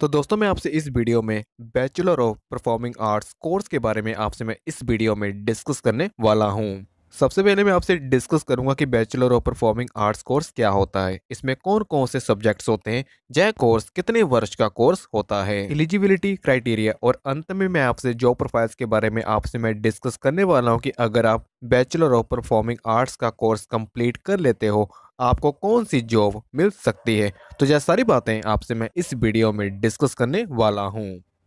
तो दोस्तों मैं आपसे इस वीडियो में bachelor of performing arts course के बारे में आपसे मैं इस वीडियो में डिस्कस करने वाला हूँ सबसे पहले मैं आपसे डिस्कस करूंगा कि bachelor of performing arts course क्या होता है इसमें कौन कौन से सब्जेक्ट्स होते हैं जय कोर्स कितने वर्ष का कोर्स होता है एलिजिबिलिटी क्राइटेरिया और अंत में मैं आपसे जॉब प्रोफाइल्स के बारे में आपसे मैं डिस्कस करने वाला हूँ कि अगर आप बैचलर ऑफ परफॉर्मिंग आर्ट्स का कोर्स कम्प्लीट कर लेते हो आपको कौन सी जॉब मिल सकती है तो यह सारी बातें आपसे मैं इस वीडियो में डिस्कस करने वाला हूँ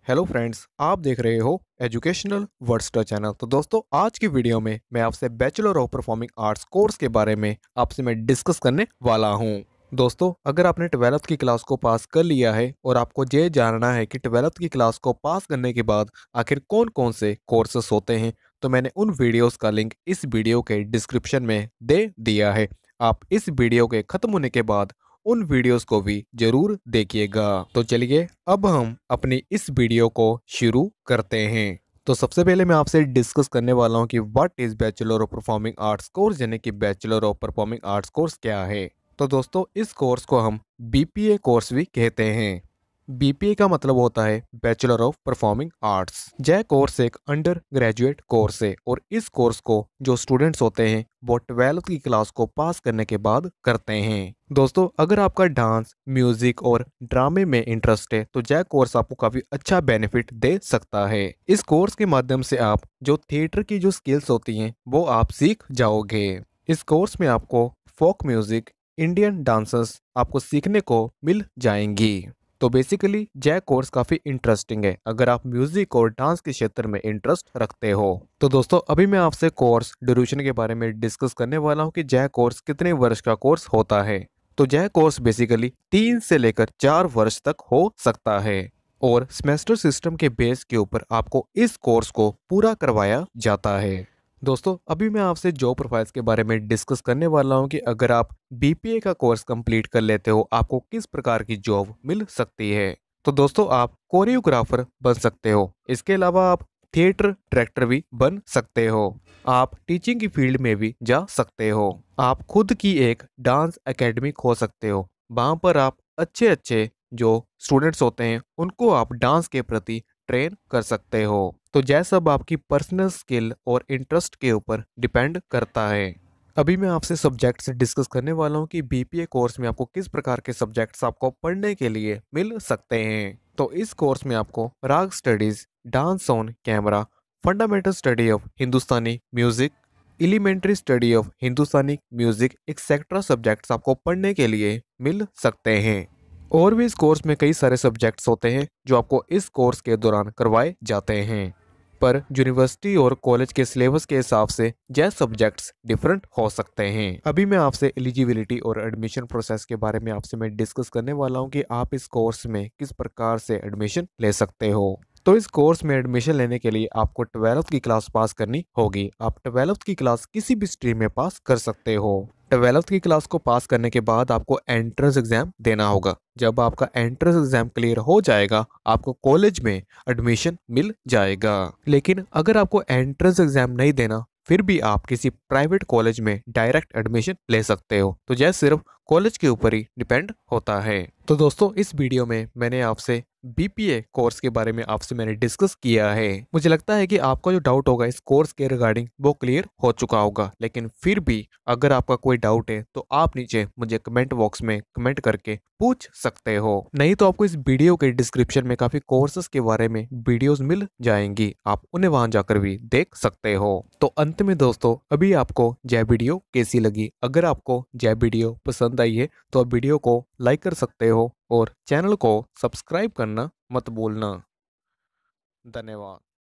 हेलो फ्रेंड्स आप देख रहे हो एजुकेशनल वर्डस्टर चैनल तो दोस्तों आज की वीडियो में मैं आपसे bachelor of performing arts course के बारे में आपसे मैं डिस्कस करने वाला हूँ दोस्तों अगर आपने ट्वेल्थ की क्लास को पास कर लिया है और आपको ये जानना है कि ट्वेल्थ की क्लास को पास करने के बाद आखिर कौन कौन से कोर्सेस होते हैं तो मैंने उन वीडियोस का लिंक इस वीडियो के डिस्क्रिप्शन में दे दिया है आप इस वीडियो के खत्म होने के बाद उन वीडियोस को भी जरूर देखिएगा तो चलिए अब हम अपनी इस वीडियो को शुरू करते हैं तो सबसे पहले मैं आपसे डिस्कस करने वाला हूँ कि what is bachelor of performing arts course यानी कि bachelor of performing arts course क्या है तो दोस्तों इस कोर्स को हम बी कोर्स भी कहते हैं बीपीए का मतलब होता है बैचलर ऑफ परफॉर्मिंग आर्ट्स जय कोर्स एक अंडर ग्रेजुएट कोर्स है और इस कोर्स को जो स्टूडेंट्स होते हैं वो ट्वेल्थ की क्लास को पास करने के बाद करते हैं दोस्तों अगर आपका डांस म्यूजिक और ड्रामे में इंटरेस्ट है तो जय कोर्स आपको काफी अच्छा बेनिफिट दे सकता है इस कोर्स के माध्यम से आप जो थिएटर की जो स्किल्स होती है वो आप सीख जाओगे इस कोर्स में आपको फोक म्यूजिक इंडियन डांसर्स आपको सीखने को मिल जाएंगी तो बेसिकली जय कोर्स काफी इंटरेस्टिंग है अगर आप म्यूजिक और डांस के क्षेत्र में इंटरेस्ट रखते हो तो दोस्तों अभी मैं आपसे कोर्स ड्यूरेशन के बारे में डिस्कस करने वाला हूँ कि जय कोर्स कितने वर्ष का कोर्स होता है तो जय कोर्स बेसिकली तीन से लेकर चार वर्ष तक हो सकता है और सेमेस्टर सिस्टम के बेस के ऊपर आपको इस कोर्स को पूरा करवाया जाता है दोस्तों अभी मैं आपसे जॉब प्रोफाइल्स के बारे में डिस्कस करने वाला हूं कि अगर आप बीपीए का कोर्स कंप्लीट कर लेते हो आपको किस प्रकार की जॉब मिल सकती है तो दोस्तों आप कोरियोग्राफर बन सकते हो इसके अलावा आप थिएटर डायरेक्टर भी बन सकते हो आप टीचिंग की फील्ड में भी जा सकते हो आप खुद की एक डांस एकेडमी खोल सकते हो वहाँ पर आप अच्छे अच्छे जो स्टूडेंट्स होते हैं उनको आप डांस के प्रति ट्रेन कर सकते हो तो यह सब आपकी पर्सनल स्किल और इंटरेस्ट के ऊपर डिपेंड करता है अभी मैं आपसे सब्जेक्ट्स डिस्कस करने वाला हूँ कि ए कोर्स में आपको किस प्रकार के सब्जेक्ट्स आपको पढ़ने के लिए मिल सकते हैं तो इस कोर्स में आपको raga studies dance on camera fundamental study of Hindustani music elementary study of Hindustani music etcetera subjects आपको पढ़ने के लिए मिल सकते हैं और भी इस कोर्स में कई सारे सब्जेक्ट्स होते हैं जो आपको इस कोर्स के दौरान करवाए जाते हैं पर यूनिवर्सिटी और कॉलेज के सिलेबस के हिसाब से जय सब्जेक्ट्स डिफरेंट हो सकते हैं अभी मैं आपसे एलिजिबिलिटी और एडमिशन प्रोसेस के बारे में आपसे मैं डिस्कस करने वाला हूँ कि आप इस कोर्स में किस प्रकार से एडमिशन ले सकते हो तो इस कोर्स में एडमिशन लेने के लिए आपको ट्वेल्थ की क्लास पास करनी होगी आप ट्वेल्थ की क्लास किसी भी स्ट्रीम में पास कर सकते हो ट्वेल्थ की क्लास को पास करने के बाद आपको एंट्रेंस एग्जाम देना होगा जब आपका एंट्रेंस एग्जाम क्लियर हो जाएगा आपको कॉलेज में एडमिशन मिल जाएगा लेकिन अगर आपको एंट्रेंस एग्जाम नहीं देना फिर भी आप किसी प्राइवेट कॉलेज में डायरेक्ट एडमिशन ले सकते हो तो जैसे सिर्फ कॉलेज के ऊपर ही डिपेंड होता है तो दोस्तों इस वीडियो में मैंने आपसे बीपीए कोर्स के बारे में आपसे मैंने डिस्कस किया है मुझे लगता है कि आपका जो डाउट होगा इस कोर्स के रिगार्डिंग वो क्लियर हो चुका होगा लेकिन फिर भी अगर आपका कोई डाउट है तो आप नीचे मुझे कमेंट बॉक्स में कमेंट करके पूछ सकते हो नहीं तो आपको इस वीडियो के डिस्क्रिप्शन में काफी कोर्सेस के बारे में वीडियोज मिल जाएंगी आप उन्हें वहां जाकर भी देख सकते हो तो अंत में दोस्तों अभी आपको जय वीडियो कैसी लगी अगर आपको जय वीडियो पसंद पसंद आई है तो आप वीडियो को लाइक कर सकते हो और चैनल को सब्सक्राइब करना मत भूलना धन्यवाद